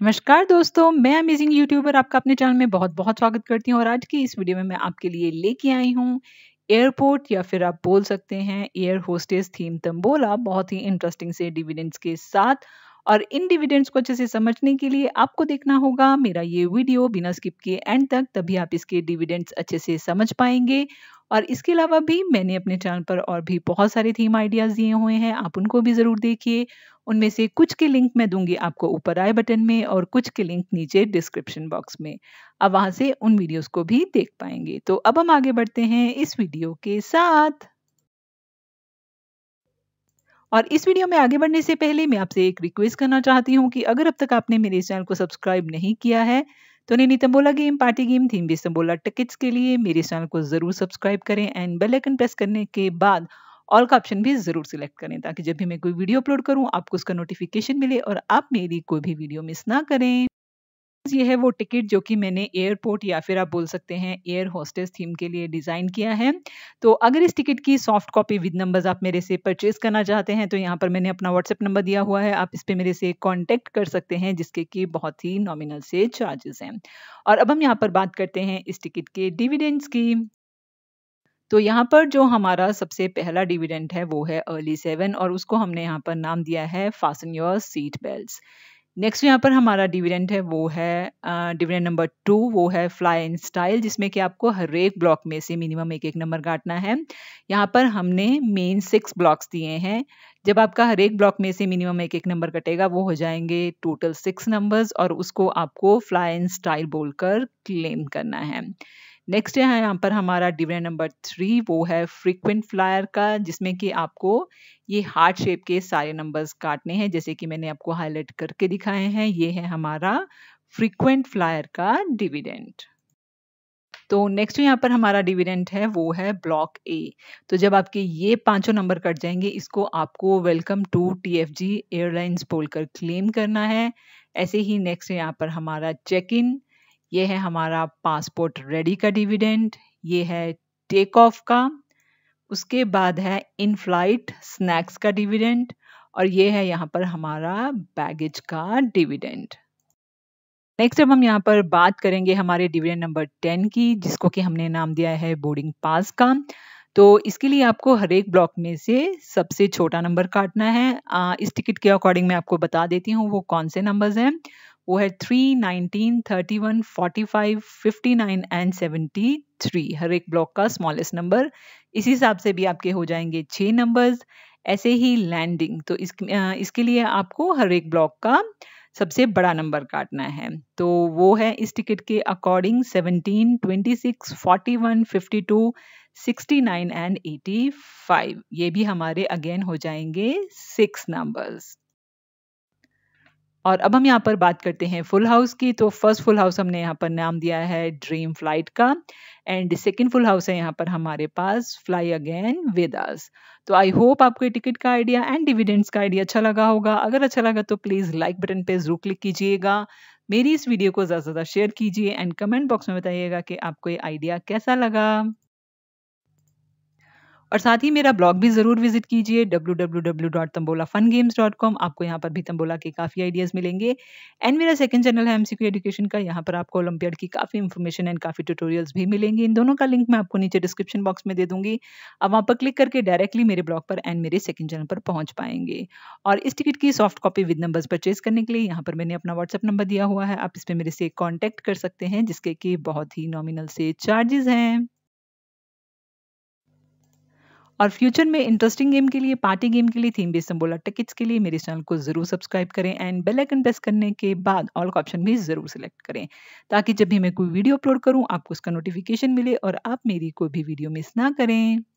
नमस्कार दोस्तों मैं अमेजिंग यूट्यूबर आपका अपने चैनल में बहुत बहुत स्वागत करती हूँ और आज की इस वीडियो में मैं आपके लिए लेके आई हूँ एयरपोर्ट या फिर आप बोल सकते हैं एयर होस्टेस थीम तंबोला बहुत ही इंटरेस्टिंग से डिविडेंड्स के साथ और इन डिविडेंड्स को अच्छे से समझने के लिए आपको देखना होगा मेरा ये वीडियो बिना स्किप किए एंड तक तभी आप इसके डिविडेंड्स अच्छे से समझ पाएंगे और इसके अलावा भी मैंने अपने चैनल पर और भी बहुत सारे थीम आइडियाज़ दिए हुए हैं आप उनको भी ज़रूर देखिए उनमें से कुछ के लिंक मैं दूंगी आपको ऊपर आए बटन में और कुछ के लिंक नीचे डिस्क्रिप्शन बॉक्स में अब वहां से उन वीडियोस को भी देख पाएंगे तो अब हम आगे बढ़ते हैं इस वीडियो के साथ और इस वीडियो में आगे बढ़ने से पहले मैं आपसे एक रिक्वेस्ट करना चाहती हूँ कि अगर अब तक आपने मेरे चैनल को सब्सक्राइब नहीं किया है तो नैनी tambola game party game theme base tambola tickets के लिए मेरे चैनल को ज़रूर सब्सक्राइब करें एंड बेल आइकन प्रेस करने के बाद ऑल का ऑप्शन भी ज़रूर सिलेक्ट करें ताकि जब भी मैं कोई वीडियो अपलोड करूँ आपको उसका नोटिफिकेशन मिले और आप मेरी कोई भी वीडियो मिस ना करें ये है वो टिकट जो कि मैंने एयरपोर्ट या फिर आप बोल सकते हैं एयर होस्टेस थीम के लिए डिज़ाइन किया है तो अगर इस टिकट की सॉफ्ट कॉपी विद नंबर्स आप मेरे से परचेज करना चाहते हैं तो यहाँ पर मैंने अपना व्हाट्सएप नंबर दिया हुआ है आप इस पर मेरे से कॉन्टेक्ट कर सकते हैं जिसके कि बहुत ही नॉमिनल से चार्जेस हैं और अब हम यहाँ पर बात करते हैं इस टिकट के डिविडेंड्स की तो यहाँ पर जो हमारा सबसे पहला डिविडेंड है वो है अर्ली सेवन और उसको हमने यहाँ पर नाम दिया है fasten your seat belt next तो यहाँ पर हमारा डिविडेंड है वो है डिविडेंड नंबर टू वो है फ्लाई इन स्टाइल जिसमें कि आपको हर एक ब्लॉक में से मिनिमम एक एक नंबर काटना है यहाँ पर हमने मेन सिक्स ब्लॉक्स दिए हैं जब आपका हर एक ब्लॉक में से मिनिमम एक एक नंबर कटेगा वो हो जाएंगे टोटल सिक्स नंबर्स और उसको आपको फ्लाई इन स्टाइल बोलकर क्लेम करना है नेक्स्ट है यहाँ पर हमारा डिविडेंड नंबर थ्री वो है फ्रीक्वेंट फ्लायर का जिसमें कि आपको ये हार्ट शेप के सारे नंबर्स काटने हैं जैसे कि मैंने आपको हाईलाइट करके दिखाए हैं ये है हमारा फ्रीक्वेंट फ्लायर का डिविडेंड तो नेक्स्ट यहाँ पर हमारा डिविडेंट है वो है ब्लॉक ए तो जब आपके ये पांचों नंबर कट जाएंगे इसको आपको वेलकम टू टीएफजी एयरलाइंस बोलकर क्लेम करना है ऐसे ही नेक्स्ट यहाँ पर हमारा चेक इन ये है हमारा पासपोर्ट रेडी का डिविडेंड ये है टेक ऑफ का उसके बाद है इन फ्लाइट स्नैक्स का डिविडेंड और ये है यहाँ पर हमारा बैगेज का डिविडेंड नेक्स्ट अब हम यहाँ पर बात करेंगे हमारे डिविडेंड नंबर टेन की जिसको कि हमने नाम दिया है बोर्डिंग पास का तो इसके लिए आपको हर एक ब्लॉक में से सबसे छोटा नंबर काटना है इस टिकट के अकॉर्डिंग मैं आपको बता देती हूँ वो कौन से नंबर्स हैं वो है three nineteen thirty one forty five fifty nine and seventy three हर एक ब्लॉक का स्मॉलेस्ट नंबर इसी हिसाब से भी आपके हो जाएंगे छः नंबर्स ऐसे ही लैंडिंग तो इस, इसके लिए आपको हर एक ब्लॉक का सबसे बड़ा नंबर काटना है तो वो है इस टिकट के अकॉर्डिंग 17, 26, 41, 52, 69 एंड 85 ये भी हमारे अगेन हो जाएंगे सिक्स नंबर्स और अब हम यहाँ पर बात करते हैं फुल हाउस की तो फर्स्ट फुल हाउस हमने यहाँ पर नाम दिया है ड्रीम फ्लाइट का एंड सेकेंड फुल हाउस है यहाँ पर हमारे पास फ्लाई अगेन वेदास तो आई होप आपको टिकट का आइडिया एंड डिविडेंड्स का आइडिया अच्छा लगा होगा अगर अच्छा लगा तो प्लीज़ लाइक बटन पे जरूर क्लिक कीजिएगा मेरी इस वीडियो को ज़्यादा से ज़्यादा शेयर कीजिए एंड कमेंट बॉक्स में बताइएगा कि आपको ये आइडिया कैसा लगा और साथ ही मेरा ब्लॉग भी ज़रूर विजिट कीजिए डब्ल्यू आपको यहाँ पर भी तंबोला के काफ़ी आइडियाज़ मिलेंगे एंड मेरा सेकंड चैनल है एमसीक्यू एजुकेशन का यहाँ पर आपको ओलम्पियड की काफ़ी इन्फॉर्मेशन एंड काफ़ी ट्यूटोरियल्स भी मिलेंगे इन दोनों का लिंक मैं आपको नीचे डिस्क्रिप्शन बॉक्स में दे दूंगी अब वहाँ पर क्लिक करके डायरेक्टली मेरे ब्लॉग पर एंड मेरे सेकंड चैनल पर पहुंच पाएंगे और इस टिकट की soft copy with number purchase करने के लिए यहाँ पर मैंने अपना व्हाट्सअप नंबर दिया हुआ है आप इस पर मेरे से कॉन्टैक्ट कर सकते हैं जिसके कि बहुत ही नॉमिनल से चार्जेस हैं और फ्यूचर में इंटरेस्टिंग गेम के लिए पार्टी गेम के लिए थीम बेस संबोला टिकट्स के लिए मेरे चैनल को जरूर सब्सक्राइब करें एंड बेल आइकन प्रेस करने के बाद ऑल का ऑप्शन भी जरूर सेलेक्ट करें ताकि जब भी मैं कोई वीडियो अपलोड करूँ आपको उसका नोटिफिकेशन मिले और आप मेरी कोई भी वीडियो मिस ना करें